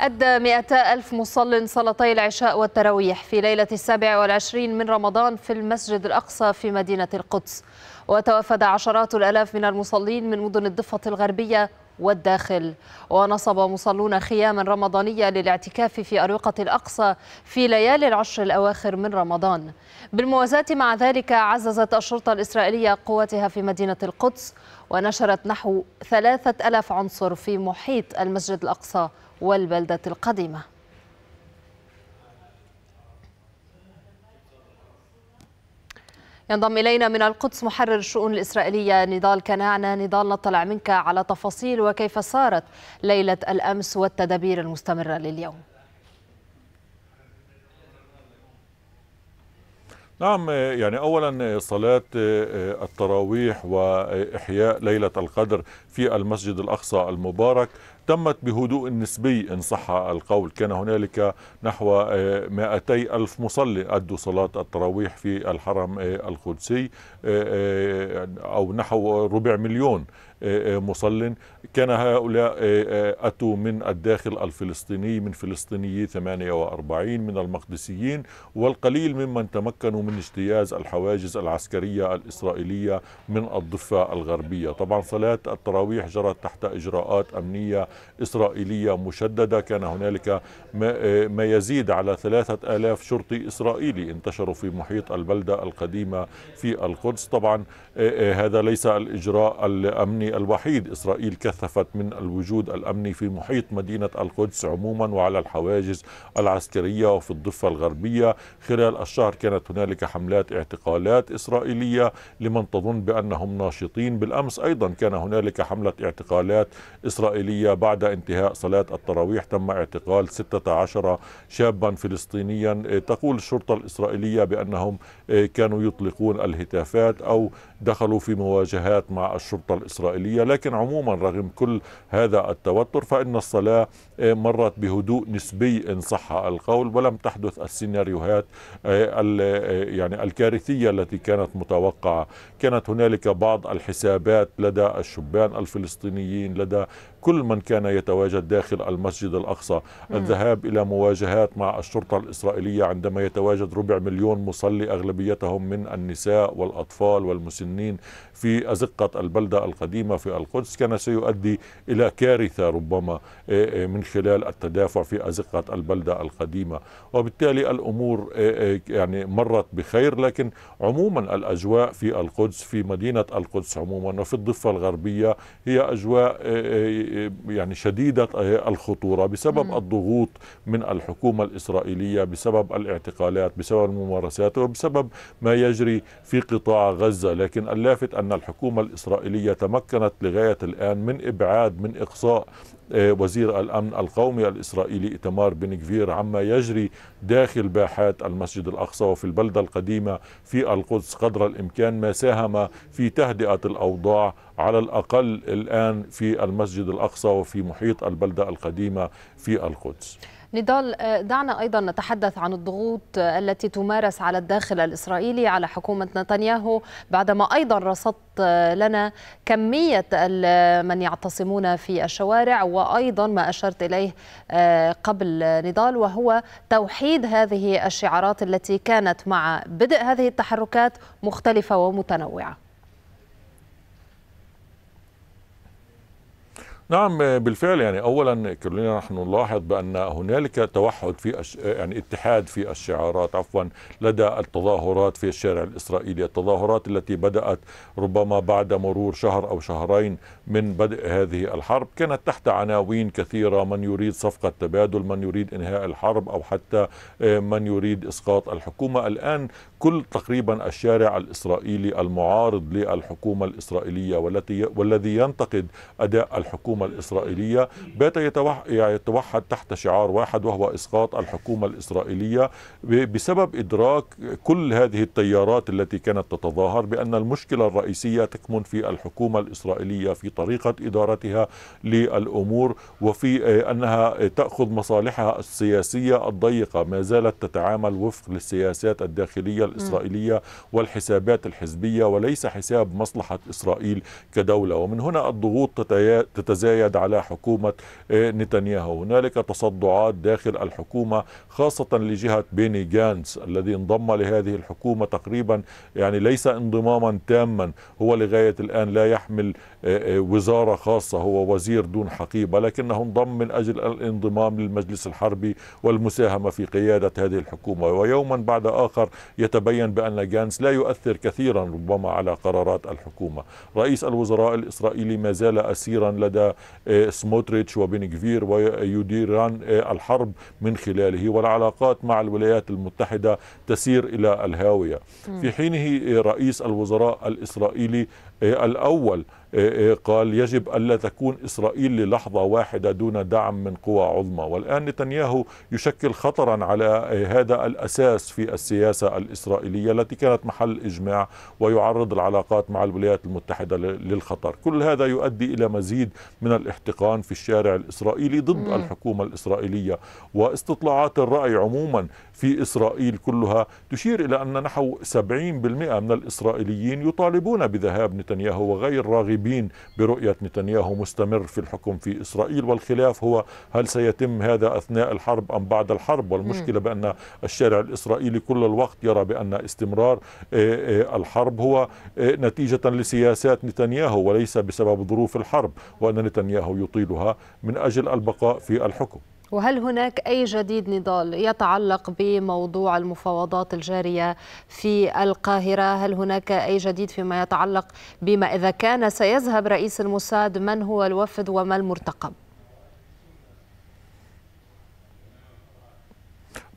أدى 200 ألف مصل صلاتي العشاء والتراويح في ليلة السابع والعشرين من رمضان في المسجد الأقصى في مدينة القدس وتوافد عشرات الألاف من المصلين من مدن الضفة الغربية والداخل ونصب مصلون خياما رمضانية للاعتكاف في أروقة الأقصى في ليالي العشر الأواخر من رمضان بالموازاة مع ذلك عززت الشرطة الإسرائيلية قوتها في مدينة القدس ونشرت نحو ثلاثة ألاف عنصر في محيط المسجد الأقصى والبلدة القديمة ينضم إلينا من القدس محرر الشؤون الإسرائيلية نضال كناعنا نضال نطلع منك على تفاصيل وكيف صارت ليلة الأمس والتدابير المستمرة لليوم نعم يعني اولا صلاه آه، آه، التراويح واحياء ليله القدر في المسجد الاقصى المبارك تمت بهدوء نسبي إن صح القول كان هنالك نحو 200 آه، ألف مصلي أدوا صلاة التراويح في الحرم آه، القدسي آه، أو نحو ربع مليون مصل كان هؤلاء أتوا من الداخل الفلسطيني من فلسطيني 48 من المقدسيين والقليل ممن تمكنوا من اجتياز الحواجز العسكرية الإسرائيلية من الضفة الغربية طبعا صلاة التراويح جرت تحت إجراءات أمنية إسرائيلية مشددة كان هنالك ما يزيد على ثلاثة آلاف شرطي إسرائيلي انتشروا في محيط البلدة القديمة في القدس طبعا آه، آه، هذا ليس الإجراء الأمني الوحيد إسرائيل كثفت من الوجود الأمني في محيط مدينة القدس عموما وعلى الحواجز العسكرية وفي الضفة الغربية خلال الشهر كانت هنالك حملات اعتقالات إسرائيلية لمن تظن بأنهم ناشطين بالأمس أيضا كان هنالك حملة اعتقالات إسرائيلية بعد انتهاء صلاة التراويح تم اعتقال 16 شابا فلسطينيا إيه، تقول الشرطة الإسرائيلية بأنهم إيه، كانوا يطلقون الهتافات أو دخلوا في مواجهات مع الشرطة الإسرائيلية لكن عموما رغم كل هذا التوتر فإن الصلاة إيه، مرت بهدوء نسبي إن صح القول ولم تحدث السيناريوهات يعني الكارثية التي كانت متوقعة كانت هنالك بعض الحسابات لدى الشبان الفلسطينيين لدى كل من كان يتواجد داخل المسجد الأقصى الذهاب إلى مواجهات مع الشرطة الإسرائيلية عندما يتواجد ربع مليون مصلي أغلبيتهم من النساء والأطفال والمسنين في أزقة البلدة القديمة في القدس كان سيؤدي إلى كارثة ربما إيه، إيه، من خلال التدافع في أزقة البلدة القديمة وبالتالي الأمور إيه، يعني مرت بخير لكن عموما الأجواء في القدس في مدينة القدس عموما وفي الضفة الغربية هي أجواء يعني شديدة الخطورة بسبب م. الضغوط من الحكومة الإسرائيلية بسبب الاعتقالات بسبب الممارسات وبسبب ما يجري في قطاع غزة لكن اللافت أن الحكومة الإسرائيلية تمكنت لغاية الآن من إبعاد من إقصاء وزير الأمن القومي الإسرائيلي إتمار بن جفير عما يجري داخل باحات المسجد الأقصى وفي البلدة القديمة في القدس قدر الإمكان ما ساهم في تهدئة الأوضاع على الأقل الآن في المسجد الأقصى وفي محيط البلدة القديمة في القدس نضال آه، دعنا أيضا نتحدث عن الضغوط آه، التي تمارس على الداخل الإسرائيلي على حكومة نتنياهو بعدما أيضا رصدت آه، لنا كمية من يعتصمون في الشوارع وأيضا ما أشرت إليه قبل نضال وهو توحيد هذه الشعارات التي كانت مع بدء هذه التحركات مختلفة ومتنوعة نعم بالفعل يعني اولا كلنا نحن نلاحظ بان هنالك توحد في يعني اتحاد في الشعارات عفوا لدى التظاهرات في الشارع الاسرائيلي، التظاهرات التي بدات ربما بعد مرور شهر او شهرين من بدء هذه الحرب كانت تحت عناوين كثيره من يريد صفقه تبادل، من يريد انهاء الحرب او حتى آه، من يريد اسقاط الحكومه، الان كل تقريبا الشارع الإسرائيلي المعارض للحكومة الإسرائيلية والتي والذي ينتقد أداء الحكومة الإسرائيلية بات يتوحد تحت شعار واحد وهو إسقاط الحكومة الإسرائيلية بسبب إدراك كل هذه التيارات التي كانت تتظاهر بأن المشكلة الرئيسية تكمن في الحكومة الإسرائيلية في طريقة إدارتها للأمور وفي آه، أنها تأخذ مصالحها السياسية الضيقة ما زالت تتعامل وفق للسياسات الداخلية الإسرائيلية والحسابات الحزبية وليس حساب مصلحة إسرائيل كدولة ومن هنا الضغوط تتزايد على حكومة آه، نتنياهو هنالك تصدعات داخل الحكومة خاصة لجهة بيني جانس الذي انضم لهذه الحكومة تقريبا يعني ليس انضماما تاما هو لغاية الآن لا يحمل آه، آه، وزارة خاصة هو وزير دون حقيبة لكنه انضم من أجل الانضمام للمجلس الحربي والمساهمة في قيادة هذه الحكومة ويوما بعد آخر يتبقى تبين بأن جانس لا يؤثر كثيرا ربما على قرارات الحكومة رئيس الوزراء الإسرائيلي ما زال أسيرا لدى آه، سموتريتش وبنكفير ويديران آه، الحرب من خلاله والعلاقات مع الولايات المتحدة تسير إلى الهاوية في حينه آه، رئيس الوزراء الإسرائيلي الأول إيه، إيه، قال يجب ألا تكون إسرائيل للحظة واحدة دون دعم من قوى عظمى والآن نتنياهو يشكل خطرا على إيه، هذا الأساس في السياسة الإسرائيلية التي كانت محل إجماع ويعرض العلاقات مع الولايات المتحدة للخطر كل هذا يؤدي إلى مزيد من الاحتقان في الشارع الإسرائيلي ضد الحكومة الإسرائيلية واستطلاعات الرأي عموما في إسرائيل كلها تشير إلى أن نحو 70% من الإسرائيليين يطالبون بذهاب نتنياهو وغير راغبين مرتبين برؤية نتنياهو مستمر في الحكم في إسرائيل والخلاف هو هل سيتم هذا أثناء الحرب أم بعد الحرب والمشكلة بأن الشارع الإسرائيلي كل الوقت يرى بأن استمرار آه، آه، الحرب هو آه، نتيجة لسياسات نتنياهو وليس بسبب ظروف الحرب وأن نتنياهو يطيلها من أجل البقاء في الحكم وهل هناك أي جديد نضال يتعلق بموضوع المفاوضات الجارية في القاهرة هل هناك أي جديد فيما يتعلق بما إذا كان سيذهب رئيس الموساد من هو الوفد وما المرتقب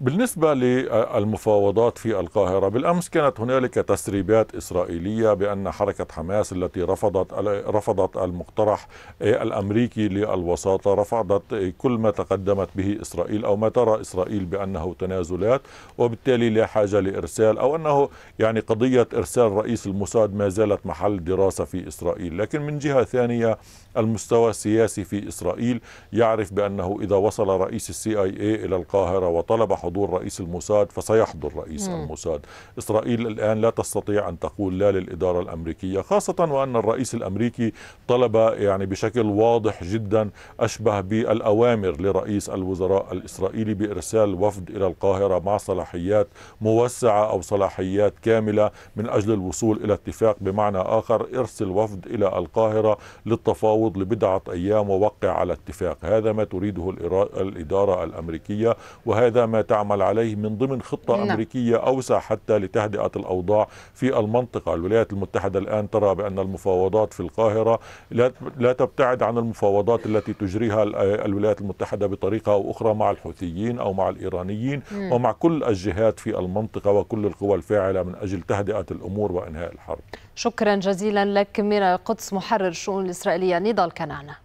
بالنسبة للمفاوضات في القاهرة بالأمس كانت هنالك تسريبات إسرائيلية بأن حركة حماس التي رفضت رفضت المقترح الأمريكي للوساطة رفضت كل ما تقدمت به إسرائيل أو ما ترى إسرائيل بأنه تنازلات وبالتالي لا حاجة لإرسال أو أنه يعني قضية إرسال رئيس الموساد ما زالت محل دراسة في إسرائيل لكن من جهة ثانية المستوى السياسي في إسرائيل يعرف بأنه إذا وصل رئيس السي آي إيه إلى القاهرة وطلب حضور رئيس الموساد فسيحضر رئيس مم. الموساد إسرائيل الآن لا تستطيع أن تقول لا للإدارة الأمريكية خاصة وأن الرئيس الأمريكي طلب يعني بشكل واضح جدا أشبه بالأوامر لرئيس الوزراء الإسرائيلي بإرسال وفد إلى القاهرة مع صلاحيات موسعة أو صلاحيات كاملة من أجل الوصول إلى اتفاق بمعنى آخر ارسل وفد إلى القاهرة للتفاوض لبضعة أيام ووقع على اتفاق هذا ما تريده الإدارة الأمريكية وهذا ما تعمل عليه من ضمن خطة نعم. أمريكية أوسع حتى لتهدئة الأوضاع في المنطقة الولايات المتحدة الآن ترى بأن المفاوضات في القاهرة لا تبتعد عن المفاوضات التي تجريها الولايات المتحدة بطريقة أو أخرى مع الحوثيين أو مع الإيرانيين م. ومع كل الجهات في المنطقة وكل القوى الفاعلة من أجل تهدئة الأمور وإنهاء الحرب شكرا جزيلا لك ميرا قدس محرر الشؤون الإسرائيلية نضال كنعنا